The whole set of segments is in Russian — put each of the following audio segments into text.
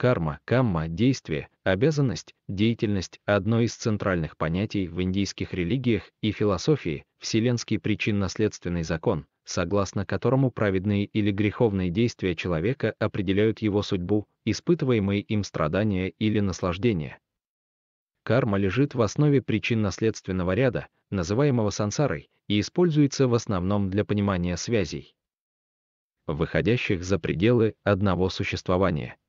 Карма, камма, действие, обязанность, деятельность – одно из центральных понятий в индийских религиях и философии, вселенский причинно-следственный закон, согласно которому праведные или греховные действия человека определяют его судьбу, испытываемые им страдания или наслаждения. Карма лежит в основе причинно-следственного ряда, называемого сансарой, и используется в основном для понимания связей, выходящих за пределы одного существования –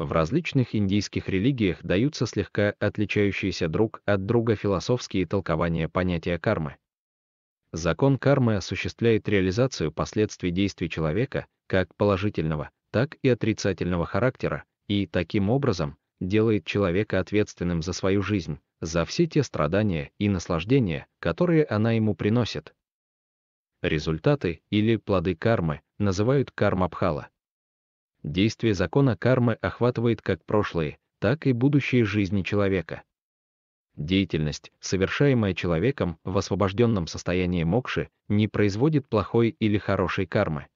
в различных индийских религиях даются слегка отличающиеся друг от друга философские толкования понятия кармы. Закон кармы осуществляет реализацию последствий действий человека как положительного, так и отрицательного характера, и таким образом делает человека ответственным за свою жизнь, за все те страдания и наслаждения, которые она ему приносит. Результаты или плоды кармы называют кармабхала. Действие закона кармы охватывает как прошлые, так и будущие жизни человека. Деятельность, совершаемая человеком в освобожденном состоянии мокши, не производит плохой или хорошей кармы.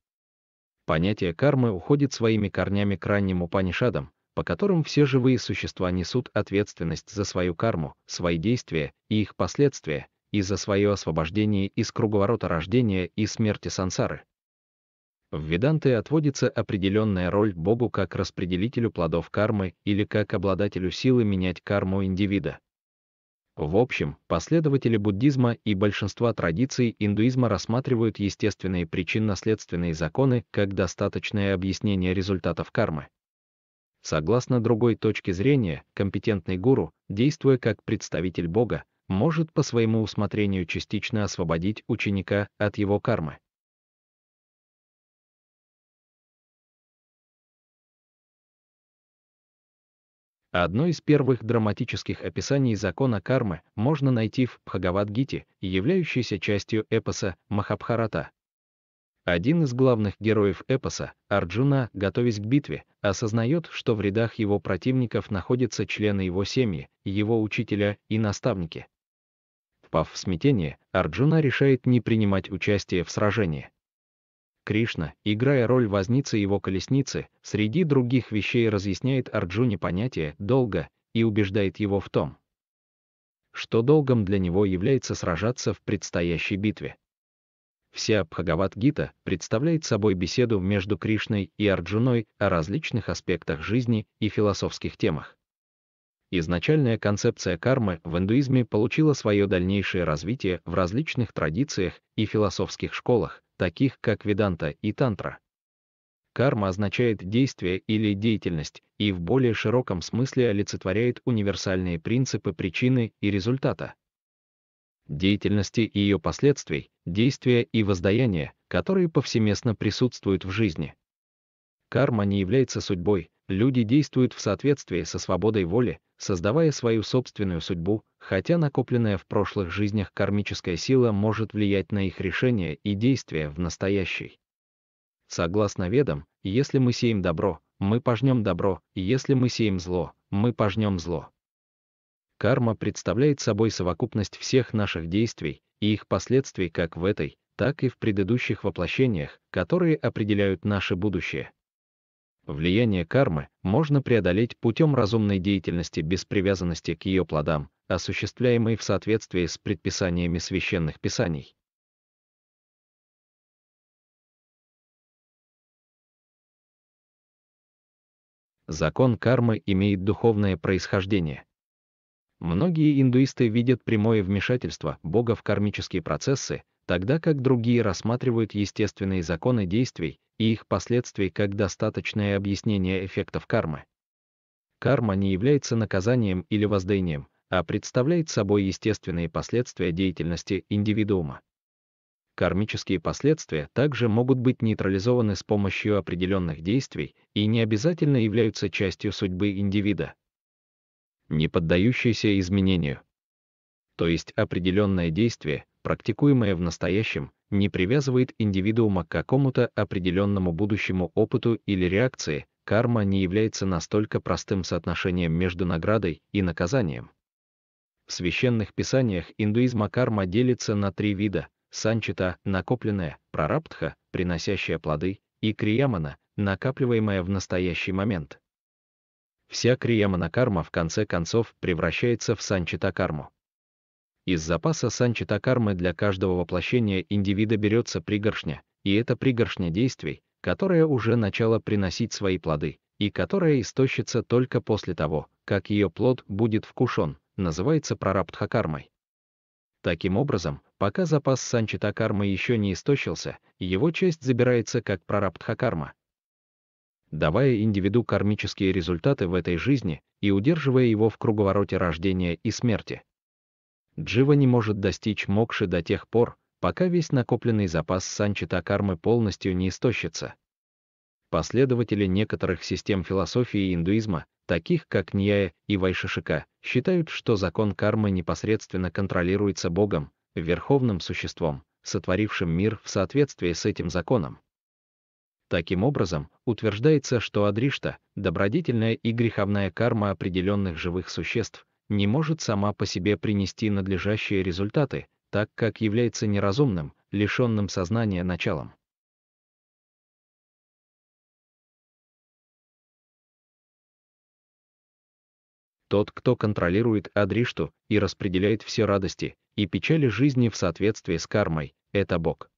Понятие кармы уходит своими корнями к ранним Упанишадам, по которым все живые существа несут ответственность за свою карму, свои действия и их последствия, и за свое освобождение из круговорота рождения и смерти сансары. В Веданте отводится определенная роль Богу как распределителю плодов кармы или как обладателю силы менять карму индивида. В общем, последователи буддизма и большинства традиций индуизма рассматривают естественные причинно-следственные законы как достаточное объяснение результатов кармы. Согласно другой точке зрения, компетентный гуру, действуя как представитель Бога, может по своему усмотрению частично освободить ученика от его кармы. Одно из первых драматических описаний закона кармы можно найти в Бхагавадгите, являющейся частью эпоса Махабхарата. Один из главных героев эпоса, Арджуна, готовясь к битве, осознает, что в рядах его противников находятся члены его семьи, его учителя и наставники. Впав в смятение, Арджуна решает не принимать участие в сражении. Кришна, играя роль возницы его колесницы, среди других вещей разъясняет Арджуне понятие «долга» и убеждает его в том, что долгом для него является сражаться в предстоящей битве. Вся Бхагават-гита представляет собой беседу между Кришной и Арджуной о различных аспектах жизни и философских темах. Изначальная концепция кармы в индуизме получила свое дальнейшее развитие в различных традициях и философских школах, таких как веданта и тантра. Карма означает действие или деятельность и в более широком смысле олицетворяет универсальные принципы причины и результата. Деятельности и ее последствий, действия и воздаяния, которые повсеместно присутствуют в жизни. Карма не является судьбой, люди действуют в соответствии со свободой воли, создавая свою собственную судьбу, хотя накопленная в прошлых жизнях кармическая сила может влиять на их решения и действия в настоящей. Согласно ведам, если мы сеем добро, мы пожнем добро, и если мы сеем зло, мы пожнем зло. Карма представляет собой совокупность всех наших действий и их последствий как в этой, так и в предыдущих воплощениях, которые определяют наше будущее. Влияние кармы можно преодолеть путем разумной деятельности без привязанности к ее плодам, осуществляемый в соответствии с предписаниями священных писаний. Закон кармы имеет духовное происхождение. Многие индуисты видят прямое вмешательство Бога в кармические процессы, тогда как другие рассматривают естественные законы действий и их последствий как достаточное объяснение эффектов кармы. Карма не является наказанием или воздаянием, а представляет собой естественные последствия деятельности индивидуума. Кармические последствия также могут быть нейтрализованы с помощью определенных действий и не обязательно являются частью судьбы индивида. Не поддающиеся изменению. То есть определенное действие, практикуемое в настоящем, не привязывает индивидуума к какому-то определенному будущему опыту или реакции, карма не является настолько простым соотношением между наградой и наказанием. В священных писаниях индуизма карма делится на три вида – санчита, накопленная, прарабдха, приносящая плоды, и криямана, накапливаемая в настоящий момент. Вся криямана карма в конце концов превращается в санчита карму. Из запаса санчита кармы для каждого воплощения индивида берется пригоршня, и это пригоршня действий, которая уже начала приносить свои плоды, и которая истощится только после того, как ее плод будет вкушен называется прарабдхакармой. Таким образом, пока запас санчитакармы еще не истощился, его часть забирается как прарабдхакарма. Давая индивиду кармические результаты в этой жизни и удерживая его в круговороте рождения и смерти. Джива не может достичь мокши до тех пор, пока весь накопленный запас санчитакармы полностью не истощится. Последователи некоторых систем философии индуизма, таких как Ньяя и Вайшишика, считают, что закон кармы непосредственно контролируется Богом, верховным существом, сотворившим мир в соответствии с этим законом. Таким образом, утверждается, что адришта, добродетельная и греховная карма определенных живых существ, не может сама по себе принести надлежащие результаты, так как является неразумным, лишенным сознания началом. тот, кто контролирует Адришту и распределяет все радости и печали жизни в соответствии с кармой, это Бог.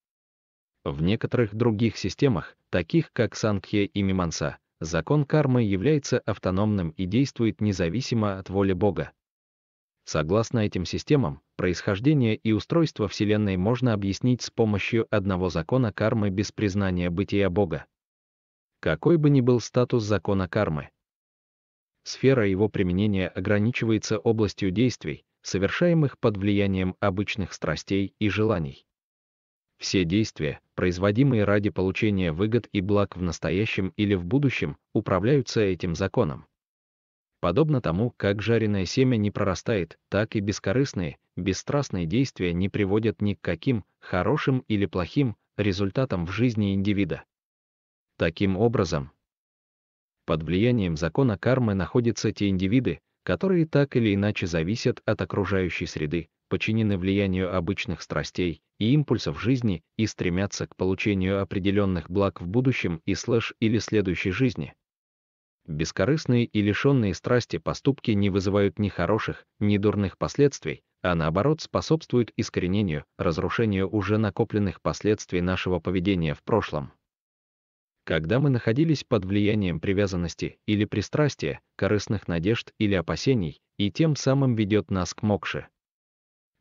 В некоторых других системах, таких как Сангхе и Миманса, закон кармы является автономным и действует независимо от воли Бога. Согласно этим системам, происхождение и устройство Вселенной можно объяснить с помощью одного закона кармы без признания бытия Бога. Какой бы ни был статус закона кармы, сфера его применения ограничивается областью действий, совершаемых под влиянием обычных страстей и желаний. Все действия, производимые ради получения выгод и благ в настоящем или в будущем, управляются этим законом. Подобно тому, как жареное семя не прорастает, так и бескорыстные, бесстрастные действия не приводят ни к каким, хорошим или плохим, результатам в жизни индивида. Таким образом, под влиянием закона кармы находятся те индивиды, которые так или иначе зависят от окружающей среды, подчинены влиянию обычных страстей и импульсов жизни и стремятся к получению определенных благ в будущем и слэш или следующей жизни. Бескорыстные и лишенные страсти поступки не вызывают ни хороших, ни дурных последствий, а наоборот способствуют искоренению, разрушению уже накопленных последствий нашего поведения в прошлом когда мы находились под влиянием привязанности или пристрастия, корыстных надежд или опасений, и тем самым ведет нас к мокше.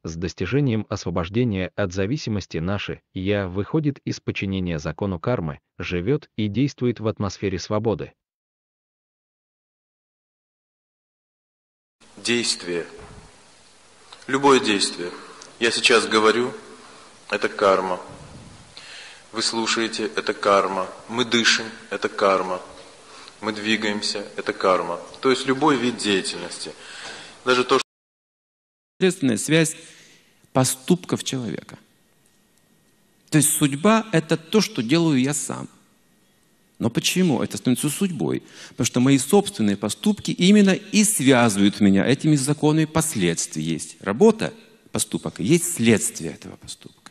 С достижением освобождения от зависимости наше «я» выходит из подчинения закону кармы, живет и действует в атмосфере свободы. Действие. Любое действие. Я сейчас говорю, это карма. Вы слушаете – это карма. Мы дышим – это карма. Мы двигаемся – это карма. То есть любой вид деятельности. Даже то, что... Следственная связь поступков человека. То есть судьба – это то, что делаю я сам. Но почему это становится судьбой? Потому что мои собственные поступки именно и связывают меня. Этими законами последствий есть работа, поступок, есть следствие этого поступка.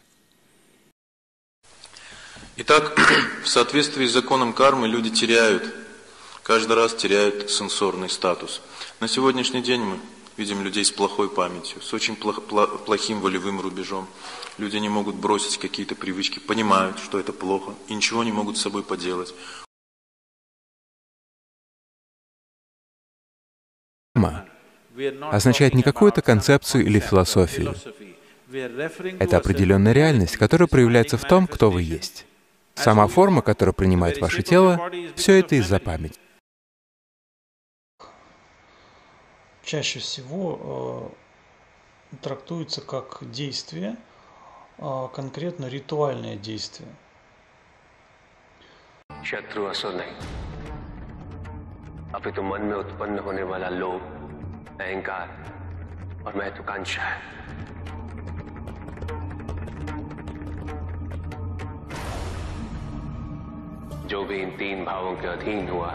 Итак, в соответствии с законом кармы люди теряют, каждый раз теряют сенсорный статус. На сегодняшний день мы видим людей с плохой памятью, с очень плох, плохим волевым рубежом. Люди не могут бросить какие-то привычки, понимают, что это плохо, и ничего не могут с собой поделать. означает не какую-то концепцию или философию. Это определенная реальность, которая проявляется в том, кто вы есть. Сама форма, которую принимает ваше тело, все это из-за памяти. Чаще всего э, трактуется как действие, э, конкретно ритуальное действие. शत्रु जो भी इन तीन भावों के अधीन हुआ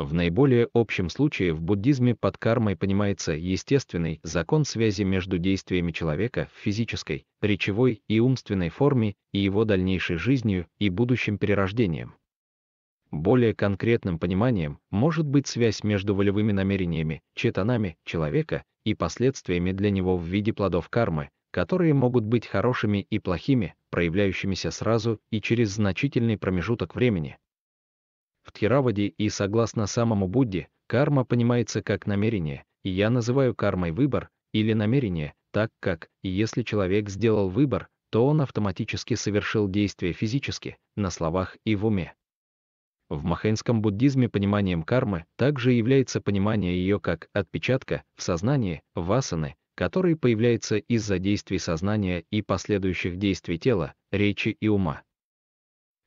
В наиболее общем случае в буддизме под кармой понимается естественный закон связи между действиями человека в физической, речевой и умственной форме и его дальнейшей жизнью и будущим перерождением. Более конкретным пониманием может быть связь между волевыми намерениями, четанами человека и последствиями для него в виде плодов кармы, которые могут быть хорошими и плохими, проявляющимися сразу и через значительный промежуток времени. В Тхираваде и согласно самому Будде, карма понимается как намерение, и я называю кармой выбор или намерение, так как, если человек сделал выбор, то он автоматически совершил действие физически, на словах и в уме. В махенском буддизме пониманием кармы также является понимание ее как отпечатка в сознании, васаны, который появляется из-за действий сознания и последующих действий тела, речи и ума.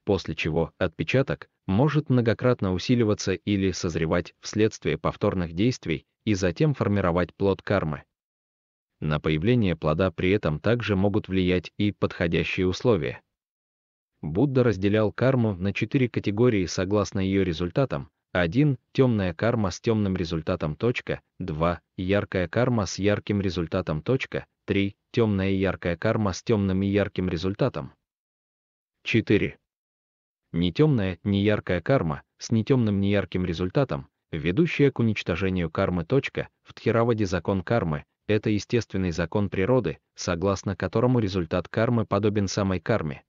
После чего отпечаток может многократно усиливаться или созревать вследствие повторных действий и затем формировать плод кармы. На появление плода при этом также могут влиять и подходящие условия. Будда разделял карму на четыре категории согласно ее результатам, 1. Темная карма с темным результатом. 2. Яркая карма с ярким результатом. 3. Темная и яркая карма с темным и ярким результатом. 4. Не темная, не яркая карма с нетемным, не ярким результатом, ведущая к уничтожению кармы. Точка. В Тхироводе закон кармы – это естественный закон природы, согласно которому результат кармы подобен самой карме.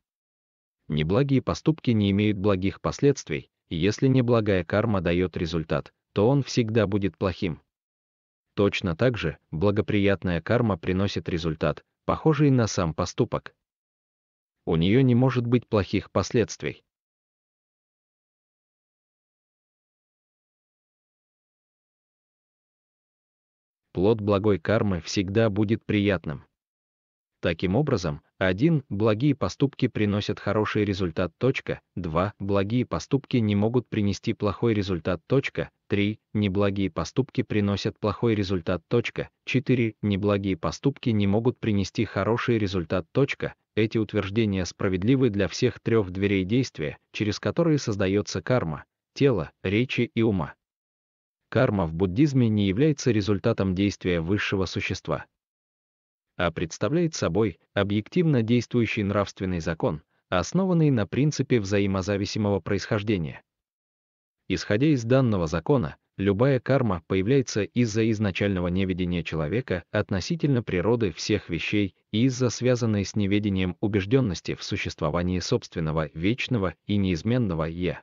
Неблагие поступки не имеют благих последствий, если неблагая карма дает результат, то он всегда будет плохим. Точно так же благоприятная карма приносит результат, похожий на сам поступок. У нее не может быть плохих последствий. Плод благой кармы всегда будет приятным. Таким образом, 1. Благие поступки приносят хороший результат. Точка. 2. Благие поступки не могут принести плохой результат. Точка. 3. Неблагие поступки приносят плохой результат. Точка. 4. Неблагие поступки не могут принести хороший результат. Точка. Эти утверждения справедливы для всех трех дверей действия, через которые создается карма, тела, речи и ума. Карма в буддизме не является результатом действия высшего существа а представляет собой объективно действующий нравственный закон, основанный на принципе взаимозависимого происхождения. Исходя из данного закона, любая карма появляется из-за изначального неведения человека относительно природы всех вещей и из-за связанной с неведением убежденности в существовании собственного вечного и неизменного «я».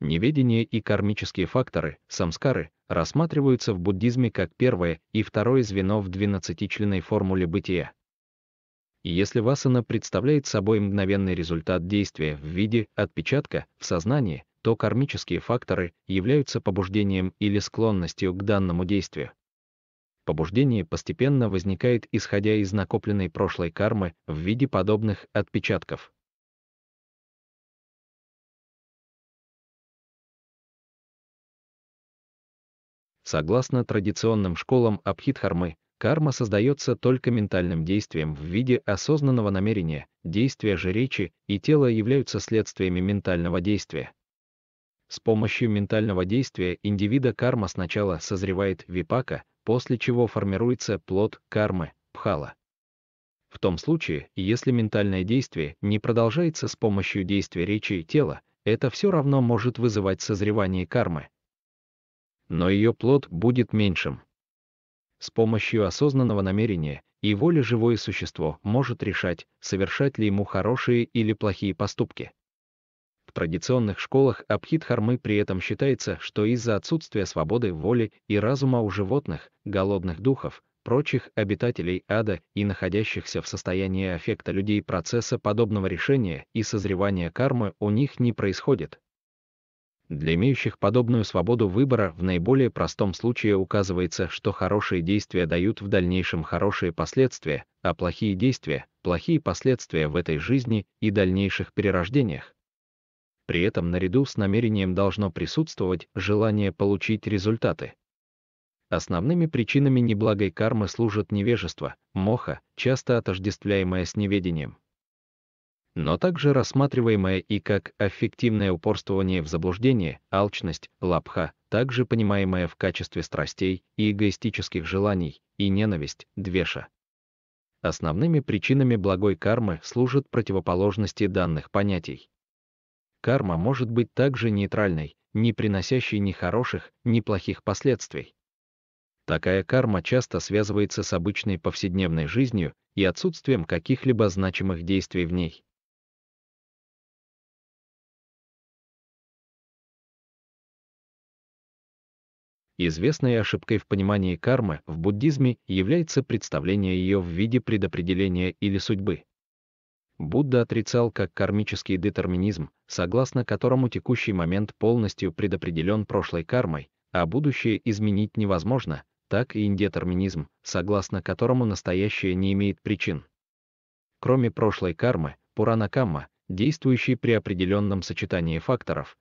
Неведение и кармические факторы, самскары, рассматриваются в буддизме как первое и второе звено в двенадцатичленной формуле бытия. Если васана представляет собой мгновенный результат действия в виде отпечатка в сознании, то кармические факторы являются побуждением или склонностью к данному действию. Побуждение постепенно возникает исходя из накопленной прошлой кармы в виде подобных отпечатков – Согласно традиционным школам Абхидхармы, карма создается только ментальным действием в виде осознанного намерения, действия же речи и тела являются следствиями ментального действия. С помощью ментального действия индивида карма сначала созревает випака, после чего формируется плод кармы, пхала. В том случае, если ментальное действие не продолжается с помощью действия речи и тела, это все равно может вызывать созревание кармы, но ее плод будет меньшим. С помощью осознанного намерения и воли живое существо может решать, совершать ли ему хорошие или плохие поступки. В традиционных школах Абхидхармы при этом считается, что из-за отсутствия свободы воли и разума у животных, голодных духов, прочих обитателей ада и находящихся в состоянии аффекта людей процесса подобного решения и созревания кармы у них не происходит, для имеющих подобную свободу выбора в наиболее простом случае указывается, что хорошие действия дают в дальнейшем хорошие последствия, а плохие действия – плохие последствия в этой жизни и дальнейших перерождениях. При этом наряду с намерением должно присутствовать желание получить результаты. Основными причинами неблагой кармы служат невежество, моха, часто отождествляемое с неведением но также рассматриваемое и как аффективное упорствование в заблуждении, алчность, лапха, также понимаемое в качестве страстей и эгоистических желаний, и ненависть, двеша. Основными причинами благой кармы служат противоположности данных понятий. Карма может быть также нейтральной, не приносящей ни хороших, ни плохих последствий. Такая карма часто связывается с обычной повседневной жизнью и отсутствием каких-либо значимых действий в ней. Известной ошибкой в понимании кармы в буддизме является представление ее в виде предопределения или судьбы. Будда отрицал как кармический детерминизм, согласно которому текущий момент полностью предопределен прошлой кармой, а будущее изменить невозможно, так и индетерминизм, согласно которому настоящее не имеет причин. Кроме прошлой кармы, Пуранакамма, действующий при определенном сочетании факторов,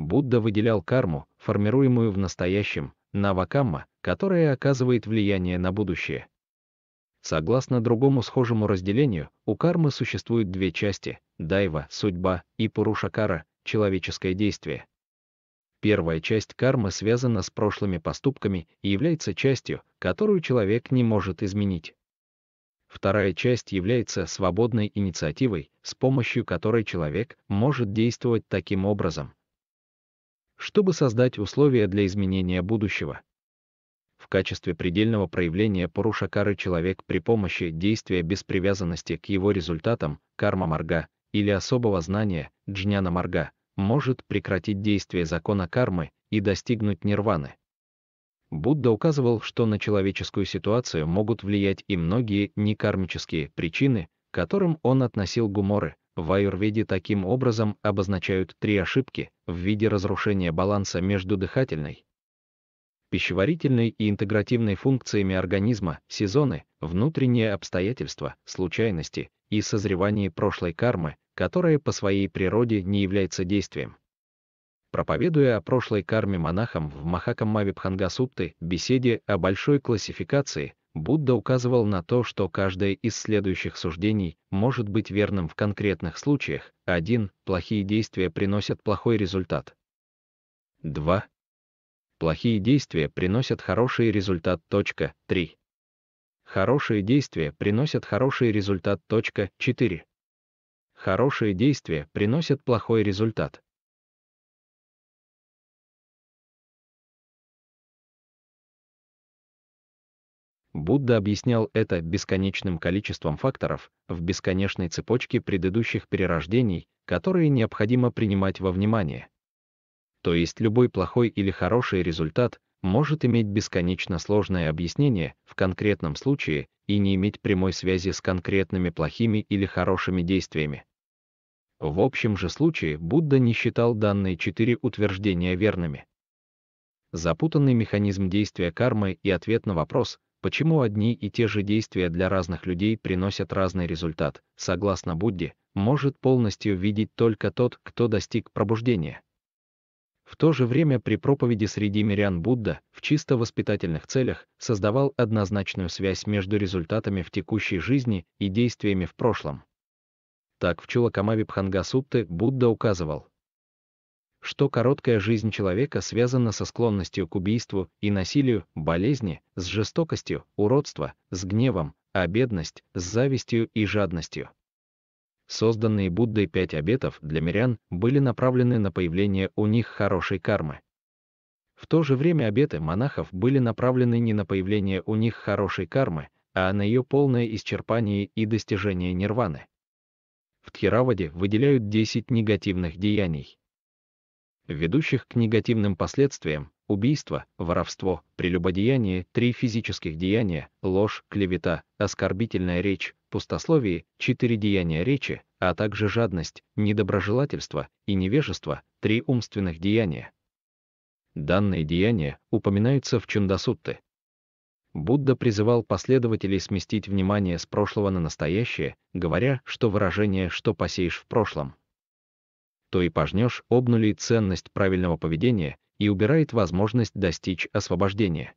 Будда выделял карму, формируемую в настоящем, навакамма, которая оказывает влияние на будущее. Согласно другому схожему разделению, у кармы существуют две части – дайва – судьба и пурушакара – человеческое действие. Первая часть кармы связана с прошлыми поступками и является частью, которую человек не может изменить. Вторая часть является свободной инициативой, с помощью которой человек может действовать таким образом, чтобы создать условия для изменения будущего. В качестве предельного проявления Пурушакары человек при помощи действия без привязанности к его результатам, карма марга, или особого знания, джняна марга, может прекратить действие закона кармы и достигнуть нирваны. Будда указывал, что на человеческую ситуацию могут влиять и многие некармические причины, к которым он относил гуморы, в аюрведе таким образом обозначают три ошибки в виде разрушения баланса между дыхательной, пищеварительной и интегративной функциями организма, сезоны, внутренние обстоятельства, случайности и созревание прошлой кармы, которая по своей природе не является действием. Проповедуя о прошлой карме монахам в Махакаммавибхангасупты беседе о большой классификации, Будда указывал на то, что каждое из следующих суждений может быть верным в конкретных случаях. 1. Плохие действия приносят плохой результат. 2. Плохие действия приносят хороший результат. 3. Хорошие действия приносят хороший результат. 4. Хорошие действия приносят плохой результат. Будда объяснял это бесконечным количеством факторов в бесконечной цепочке предыдущих перерождений, которые необходимо принимать во внимание. То есть любой плохой или хороший результат может иметь бесконечно сложное объяснение в конкретном случае и не иметь прямой связи с конкретными плохими или хорошими действиями. В общем же случае Будда не считал данные четыре утверждения верными. Запутанный механизм действия кармы и ответ на вопрос, Почему одни и те же действия для разных людей приносят разный результат, согласно Будде, может полностью видеть только тот, кто достиг пробуждения. В то же время при проповеди среди мирян Будда в чисто воспитательных целях создавал однозначную связь между результатами в текущей жизни и действиями в прошлом. Так в Чулакамаве Пхангасутты Будда указывал, что короткая жизнь человека связана со склонностью к убийству и насилию, болезни, с жестокостью, уродство, с гневом, а бедность с завистью и жадностью. Созданные Буддой пять обетов для мирян были направлены на появление у них хорошей кармы. В то же время обеты монахов были направлены не на появление у них хорошей кармы, а на ее полное исчерпание и достижение нирваны. В Тхираваде выделяют 10 негативных деяний ведущих к негативным последствиям – убийство, воровство, прелюбодеяние, три физических деяния, ложь, клевета, оскорбительная речь, пустословие, четыре деяния речи, а также жадность, недоброжелательство и невежество, три умственных деяния. Данные деяния упоминаются в Чундасутте. Будда призывал последователей сместить внимание с прошлого на настоящее, говоря, что выражение «что посеешь в прошлом» то и пожнешь обнули ценность правильного поведения и убирает возможность достичь освобождения.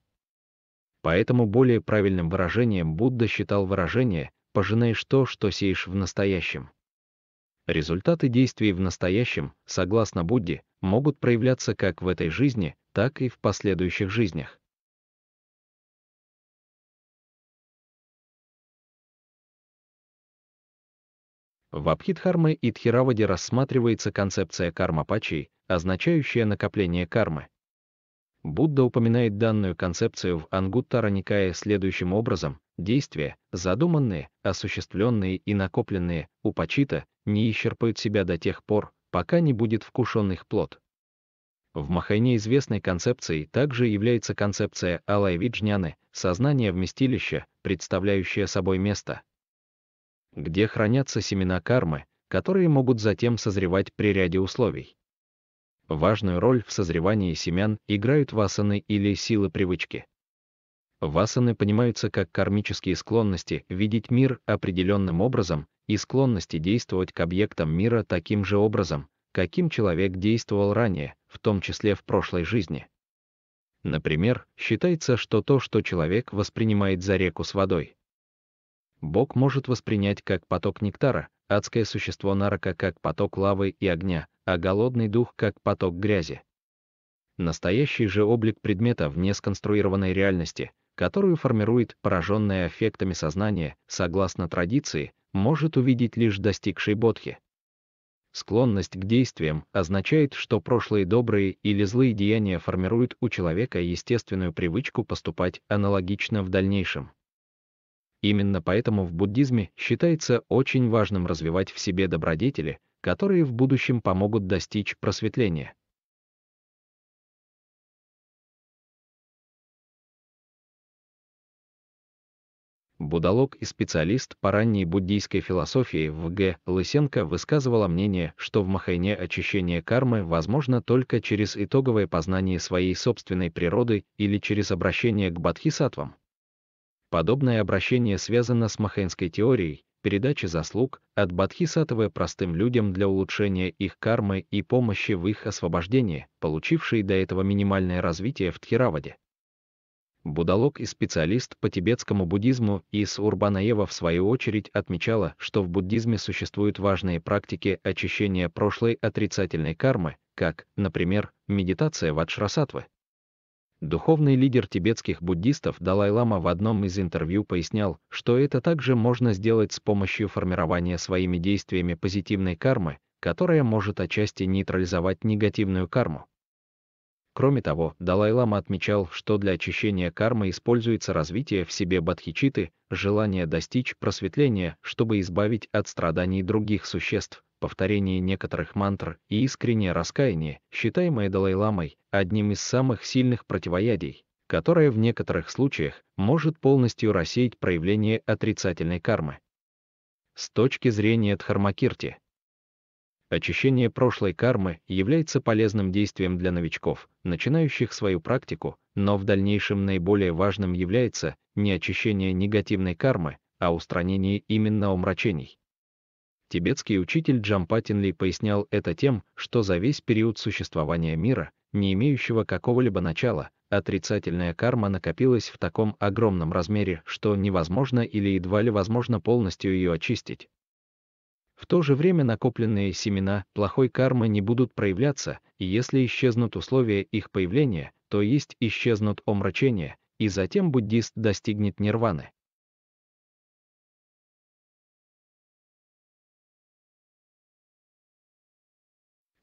Поэтому более правильным выражением Будда считал выражение «пожинаешь то, что сеешь в настоящем». Результаты действий в настоящем, согласно Будде, могут проявляться как в этой жизни, так и в последующих жизнях. В Абхидхарме и Тхираваде рассматривается концепция кармапачи, означающая накопление кармы. Будда упоминает данную концепцию в Ангуттара Никае следующим образом действия, задуманные, осуществленные и накопленные у Пачита, не исчерпают себя до тех пор, пока не будет вкушен их плод. В Махайне известной концепцией также является концепция Алайвиджняны, сознание вместилища, представляющее собой место, где хранятся семена кармы, которые могут затем созревать при ряде условий. Важную роль в созревании семян играют васаны или силы привычки. Васаны понимаются как кармические склонности видеть мир определенным образом и склонности действовать к объектам мира таким же образом, каким человек действовал ранее, в том числе в прошлой жизни. Например, считается, что то, что человек воспринимает за реку с водой, Бог может воспринять как поток нектара, адское существо нарака как поток лавы и огня, а голодный дух как поток грязи. Настоящий же облик предмета вне сконструированной реальности, которую формирует пораженное эффектами сознание, согласно традиции, может увидеть лишь достигший бодхи. Склонность к действиям означает, что прошлые добрые или злые деяния формируют у человека естественную привычку поступать аналогично в дальнейшем. Именно поэтому в буддизме считается очень важным развивать в себе добродетели, которые в будущем помогут достичь просветления. Будолог и специалист по ранней буддийской философии В.Г. Лысенко высказывала мнение, что в Махайне очищение кармы возможно только через итоговое познание своей собственной природы или через обращение к бодхисаттвам. Подобное обращение связано с махаинской теорией передачи заслуг от Бадхисатвы простым людям для улучшения их кармы и помощи в их освобождении, получившие до этого минимальное развитие в Тхираваде. Будалок и специалист по тибетскому буддизму Ис Урбанаева в свою очередь отмечала, что в буддизме существуют важные практики очищения прошлой отрицательной кармы, как, например, медитация вадшрасатвы. Духовный лидер тибетских буддистов Далай-лама в одном из интервью пояснял, что это также можно сделать с помощью формирования своими действиями позитивной кармы, которая может отчасти нейтрализовать негативную карму. Кроме того, Далай-лама отмечал, что для очищения кармы используется развитие в себе бодхичиты, желание достичь просветления, чтобы избавить от страданий других существ, повторение некоторых мантр и искреннее раскаяние, считаемое Далай-ламой одним из самых сильных противоядий, которое в некоторых случаях может полностью рассеять проявление отрицательной кармы. С точки зрения Дхармакирти, очищение прошлой кармы является полезным действием для новичков, начинающих свою практику, но в дальнейшем наиболее важным является не очищение негативной кармы, а устранение именно омрачений. Тибетский учитель Джампатинли пояснял это тем, что за весь период существования мира, не имеющего какого-либо начала, отрицательная карма накопилась в таком огромном размере, что невозможно или едва ли возможно полностью ее очистить. В то же время накопленные семена плохой кармы не будут проявляться, и если исчезнут условия их появления, то есть исчезнут омрачения, и затем буддист достигнет нирваны.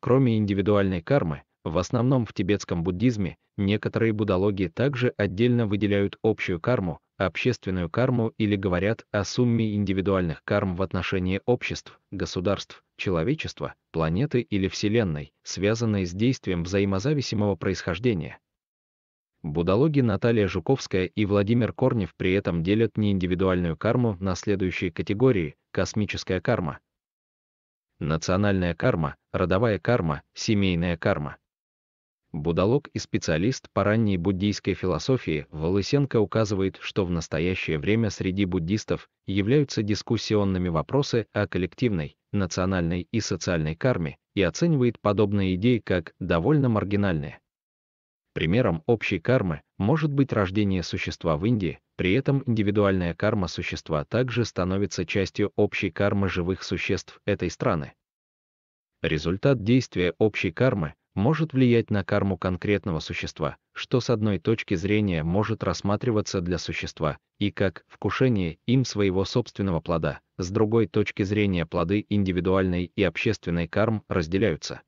Кроме индивидуальной кармы, в основном в тибетском буддизме, некоторые буддологи также отдельно выделяют общую карму, общественную карму или говорят о сумме индивидуальных карм в отношении обществ, государств, человечества, планеты или Вселенной, связанной с действием взаимозависимого происхождения. Будологи Наталья Жуковская и Владимир Корнев при этом делят неиндивидуальную карму на следующие категории – космическая карма, национальная карма, родовая карма, семейная карма. Будолог и специалист по ранней буддийской философии Волосенко указывает, что в настоящее время среди буддистов являются дискуссионными вопросы о коллективной, национальной и социальной карме и оценивает подобные идеи как довольно маргинальные. Примером общей кармы может быть рождение существа в Индии, при этом индивидуальная карма существа также становится частью общей кармы живых существ этой страны. Результат действия общей кармы может влиять на карму конкретного существа, что с одной точки зрения может рассматриваться для существа и как вкушение им своего собственного плода, с другой точки зрения плоды индивидуальной и общественной карм разделяются.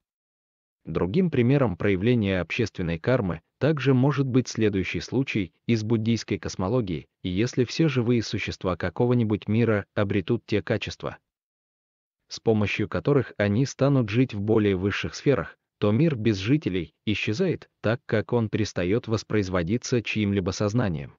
Другим примером проявления общественной кармы также может быть следующий случай из буддийской космологии, и если все живые существа какого-нибудь мира обретут те качества, с помощью которых они станут жить в более высших сферах, то мир без жителей исчезает, так как он перестает воспроизводиться чьим-либо сознанием.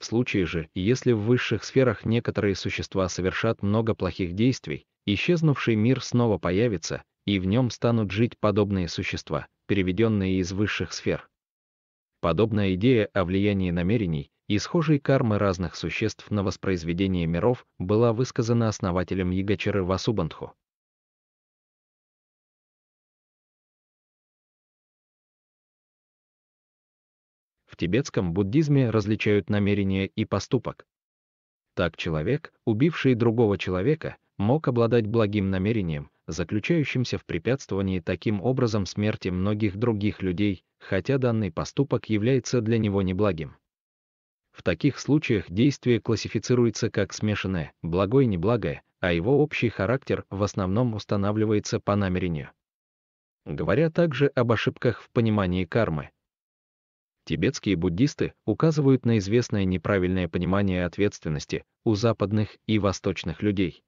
В случае же, если в высших сферах некоторые существа совершат много плохих действий, исчезнувший мир снова появится, и в нем станут жить подобные существа, переведенные из высших сфер. Подобная идея о влиянии намерений и схожей кармы разных существ на воспроизведение миров была высказана основателем Ягачеры Васубандху. тибетском буддизме различают намерение и поступок. Так человек, убивший другого человека, мог обладать благим намерением, заключающимся в препятствовании таким образом смерти многих других людей, хотя данный поступок является для него неблагим. В таких случаях действие классифицируется как смешанное, благое и неблагое, а его общий характер в основном устанавливается по намерению. Говоря также об ошибках в понимании кармы, Тибетские буддисты указывают на известное неправильное понимание ответственности у западных и восточных людей.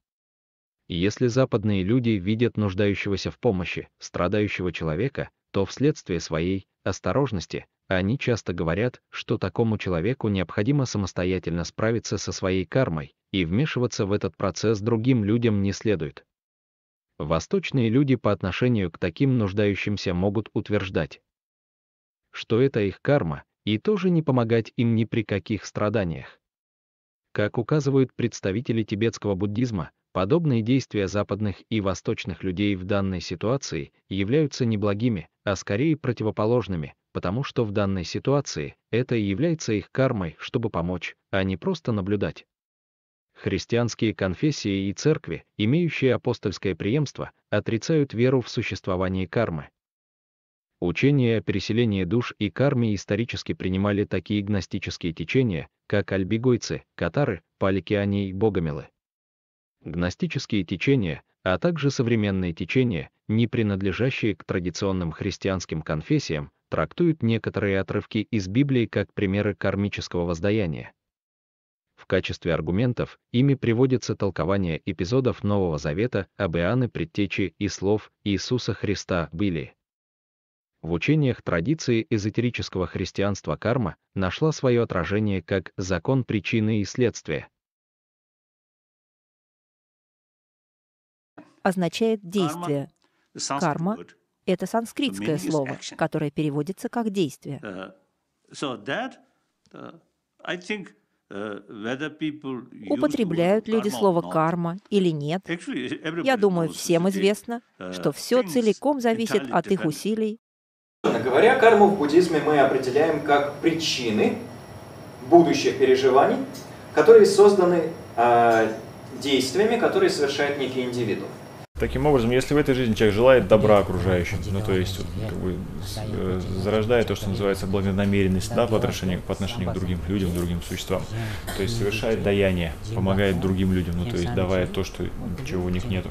Если западные люди видят нуждающегося в помощи, страдающего человека, то вследствие своей осторожности они часто говорят, что такому человеку необходимо самостоятельно справиться со своей кармой, и вмешиваться в этот процесс другим людям не следует. Восточные люди по отношению к таким нуждающимся могут утверждать, что это их карма, и тоже не помогать им ни при каких страданиях. Как указывают представители тибетского буддизма, подобные действия западных и восточных людей в данной ситуации являются не благими, а скорее противоположными, потому что в данной ситуации это и является их кармой, чтобы помочь, а не просто наблюдать. Христианские конфессии и церкви, имеющие апостольское преемство, отрицают веру в существование кармы. Учения о переселении душ и карме исторически принимали такие гностические течения, как альбигойцы, катары, паликиане и богомилы. Гностические течения, а также современные течения, не принадлежащие к традиционным христианским конфессиям, трактуют некоторые отрывки из Библии как примеры кармического воздаяния. В качестве аргументов ими приводится толкование эпизодов Нового Завета об Иоанне предтечи и слов Иисуса Христа «Были». В учениях традиции эзотерического христианства карма нашла свое отражение как закон причины и следствия. Означает действие. Карма — это санскритское слово, которое переводится как «действие». Uh, uh, uh, Употребляют люди слово «карма» или нет, я думаю, всем известно, что все целиком зависит от их усилий Говоря, карму в буддизме мы определяем как причины будущих переживаний, которые созданы э, действиями, которые совершает некий индивидуум. Таким образом, если в этой жизни человек желает добра окружающим, ну то есть как бы, э, зарождает то, что называется благонамеренность да, по, отношению, по отношению к другим людям, другим существам, то есть совершает даяние, помогает другим людям, ну то есть давая то, что, чего у них нету,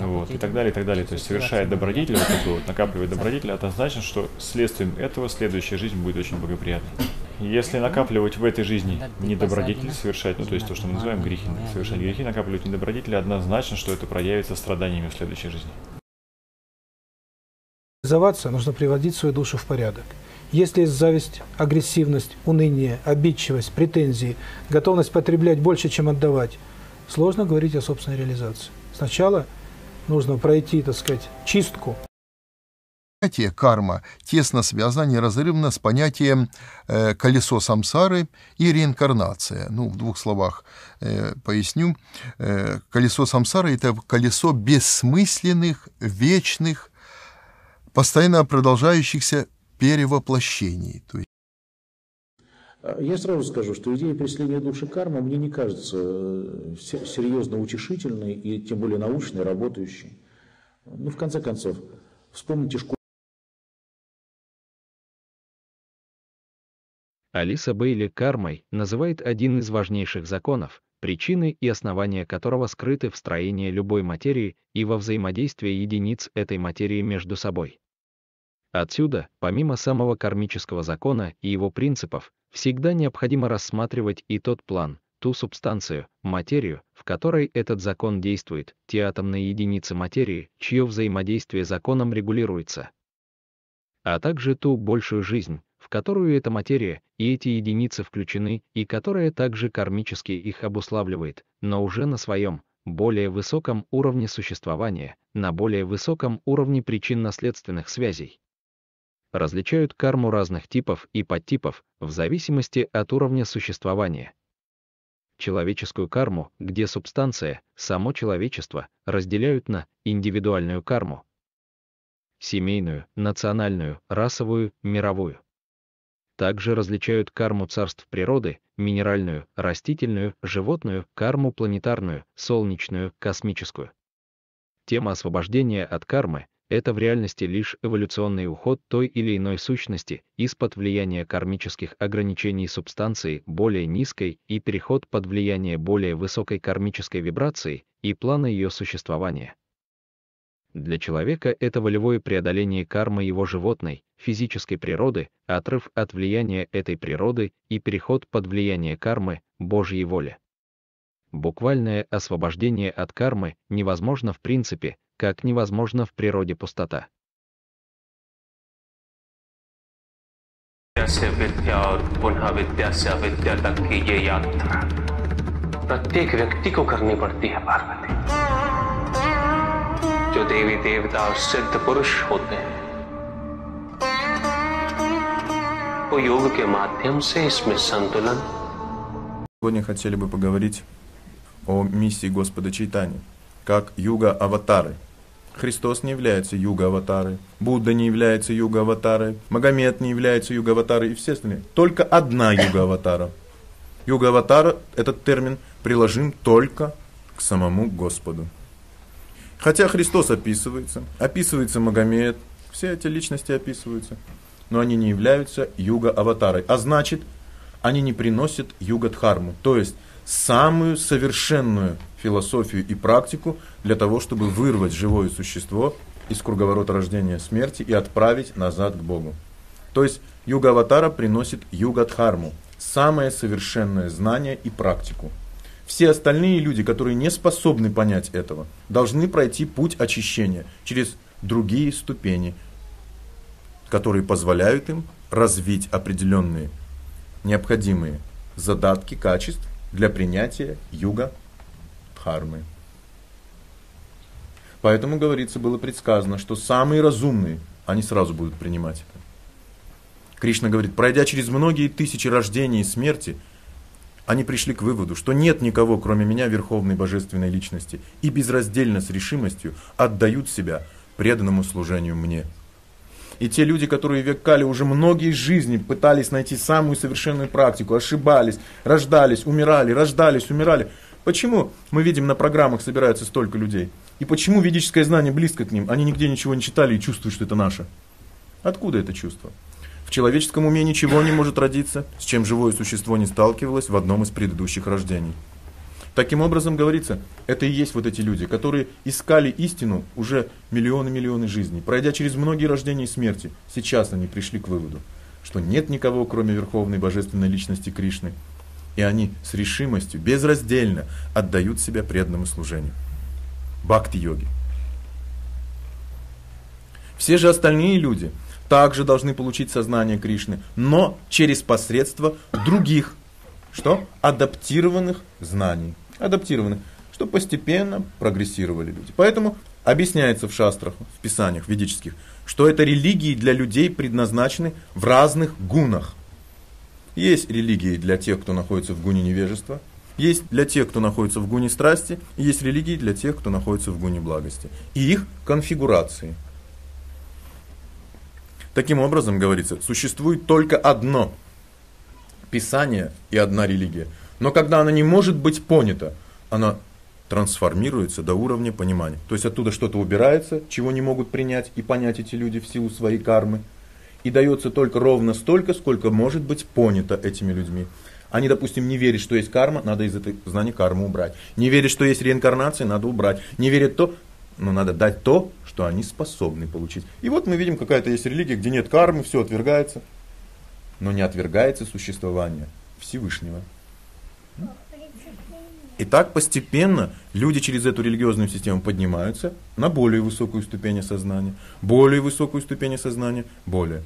вот, и так далее, и так далее. То есть совершает добродетель, вот такой вот, накапливает добродетель, это значит, что следствием этого следующая жизнь будет очень благоприятной. Если накапливать в этой жизни недобродетель, совершать, ну то есть то, что мы называем грехи, совершать грехи, накапливать недобродетели, однозначно, что это проявится страданиями в следующей жизни. Заваться нужно приводить свою душу в порядок. Если есть зависть, агрессивность, уныние, обидчивость, претензии, готовность потреблять больше, чем отдавать, сложно говорить о собственной реализации. Сначала – нужно пройти, так сказать, чистку. Понятие карма тесно связано неразрывно с понятием э, колесо самсары и реинкарнация. Ну, в двух словах э, поясню. Э, колесо самсары – это колесо бессмысленных, вечных, постоянно продолжающихся перевоплощений. То есть а я сразу скажу, что идея преследования души кармы мне не кажется э, серьезно утешительной и тем более научной, работающей. Ну, в конце концов, вспомните школу. Алиса Бейли кармой называет один из важнейших законов, причины и основания которого скрыты в строении любой материи и во взаимодействии единиц этой материи между собой. Отсюда, помимо самого кармического закона и его принципов, всегда необходимо рассматривать и тот план, ту субстанцию, материю, в которой этот закон действует, те атомные единицы материи, чье взаимодействие законом регулируется, а также ту большую жизнь, в которую эта материя и эти единицы включены, и которая также кармически их обуславливает, но уже на своем, более высоком уровне существования, на более высоком уровне причинно-следственных связей различают карму разных типов и подтипов в зависимости от уровня существования. Человеческую карму, где субстанция, само человечество, разделяют на индивидуальную карму, семейную, национальную, расовую, мировую. Также различают карму царств природы, минеральную, растительную, животную, карму планетарную, солнечную, космическую. Тема освобождения от кармы это в реальности лишь эволюционный уход той или иной сущности из-под влияния кармических ограничений субстанции более низкой и переход под влияние более высокой кармической вибрации и плана ее существования. Для человека это волевое преодоление кармы его животной, физической природы, отрыв от влияния этой природы и переход под влияние кармы, Божьей воли. Буквальное освобождение от кармы невозможно в принципе, как невозможно в природе пустота. से विद्या और पुनः विद्या से अविद्या तक की ये यात्रा प्रत्येक व्यक्ति को करनी पड़ती है पार्वती जो देवी देवता और सिद्ध पुरुष होते हैं वो योग के माध्यम से इसमें संतुलन Сегодня хотели бы поговорить о миссии Господа Чайтани – как юга-аватары. Христос не является юга аватары, Будда не является юга аватары, Магомед не является юга аватары, и все остальные. Только одна юга-аватара. Юга-аватара, этот термин, приложим только к самому Господу. Хотя Христос описывается, описывается Магомед, все эти личности описываются, но они не являются юга-аватарой. А значит, они не приносят юга-дхарму, то есть самую совершенную философию и практику для того, чтобы вырвать живое существо из круговорота рождения смерти и отправить назад к Богу. То есть юга аватара приносит югадхарму, самое совершенное знание и практику. Все остальные люди, которые не способны понять этого, должны пройти путь очищения через другие ступени, которые позволяют им развить определенные необходимые задатки качеств для принятия юга дхармы. Поэтому, говорится, было предсказано, что самые разумные, они сразу будут принимать это. Кришна говорит, пройдя через многие тысячи рождений и смерти, они пришли к выводу, что нет никого, кроме меня, верховной божественной личности, и безраздельно с решимостью отдают себя преданному служению мне. И те люди, которые в уже многие жизни пытались найти самую совершенную практику, ошибались, рождались, умирали, рождались, умирали, Почему мы видим, на программах собираются столько людей? И почему ведическое знание близко к ним? Они нигде ничего не читали и чувствуют, что это наше. Откуда это чувство? В человеческом уме ничего не может родиться, с чем живое существо не сталкивалось в одном из предыдущих рождений. Таким образом, говорится, это и есть вот эти люди, которые искали истину уже миллионы-миллионы жизней. Пройдя через многие рождения и смерти, сейчас они пришли к выводу, что нет никого, кроме Верховной Божественной Личности Кришны, и они с решимостью безраздельно отдают себя преданному служению. Бхакти-йоги. Все же остальные люди также должны получить сознание Кришны, но через посредство других, что? Адаптированных знаний. Адаптированных, что постепенно прогрессировали люди. Поэтому объясняется в шастрах, в писаниях ведических, что это религии для людей предназначены в разных гунах – есть религии для тех, кто находится в гуне невежества, есть для тех, кто находится в гуне страсти, есть религии для тех, кто находится в гуне благости. И их конфигурации. Таким образом, говорится, существует только одно Писание и одна религия. Но когда она не может быть понята, она трансформируется до уровня понимания. То есть оттуда что-то убирается, чего не могут принять и понять эти люди в силу своей кармы – и дается только ровно столько, сколько может быть понято этими людьми. Они, а допустим, не верят, что есть карма, надо из этой знания карму убрать. Не верят, что есть реинкарнация, надо убрать. Не верят то, но надо дать то, что они способны получить. И вот мы видим, какая-то есть религия, где нет кармы, все отвергается. Но не отвергается существование Всевышнего. И так постепенно люди через эту религиозную систему поднимаются на более высокую ступень сознания, более высокую ступень сознания, более.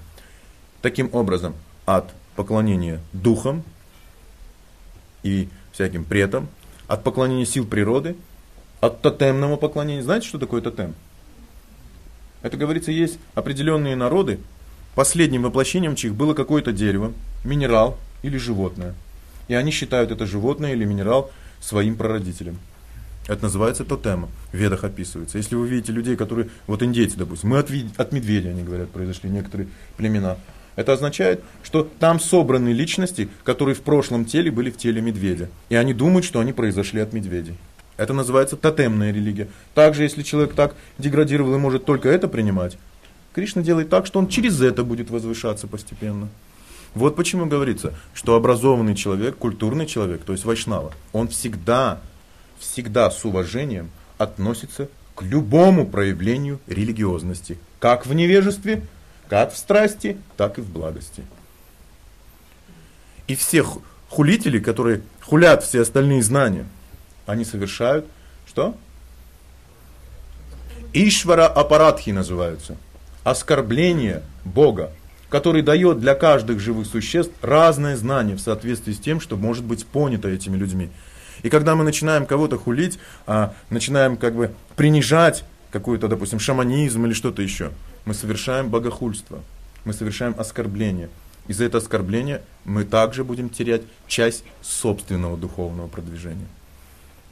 Таким образом, от поклонения духам и всяким претам, от поклонения сил природы, от тотемного поклонения. Знаете, что такое тотем? Это, говорится, есть определенные народы, последним воплощением чьих было какое-то дерево, минерал или животное. И они считают это животное или минерал своим прародителем. Это называется тотема. В ведах описывается. Если вы видите людей, которые... Вот индейцы, допустим. Мы от, от медведя, они говорят, произошли некоторые племена. Это означает, что там собраны личности, которые в прошлом теле были в теле медведя. И они думают, что они произошли от медведей. Это называется тотемная религия. Также, если человек так деградировал и может только это принимать, Кришна делает так, что он через это будет возвышаться постепенно. Вот почему говорится, что образованный человек, культурный человек, то есть вайшнава, он всегда, всегда с уважением относится к любому проявлению религиозности, как в невежестве, как в страсти, так и в благости. И все хулители, которые хулят все остальные знания, они совершают что? Ишвара аппаратхи называются. Оскорбление Бога, который дает для каждых живых существ разное знание в соответствии с тем, что может быть понято этими людьми. И когда мы начинаем кого-то хулить, а, начинаем как бы принижать какой-то, допустим, шаманизм или что-то еще, мы совершаем богохульство, мы совершаем оскорбление. И за это оскорбление мы также будем терять часть собственного духовного продвижения.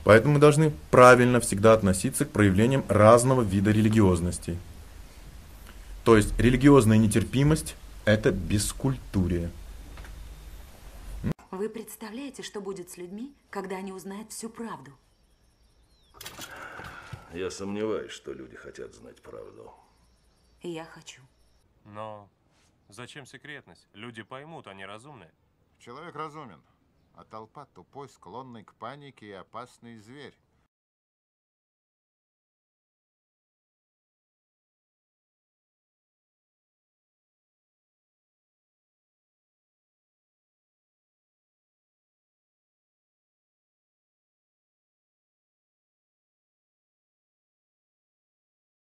Поэтому мы должны правильно всегда относиться к проявлениям разного вида религиозностей. То есть религиозная нетерпимость – это бескультурие. Вы представляете, что будет с людьми, когда они узнают всю правду? Я сомневаюсь, что люди хотят знать правду я хочу. Но зачем секретность? Люди поймут, они разумные. Человек разумен, а толпа тупой, склонный к панике и опасный зверь.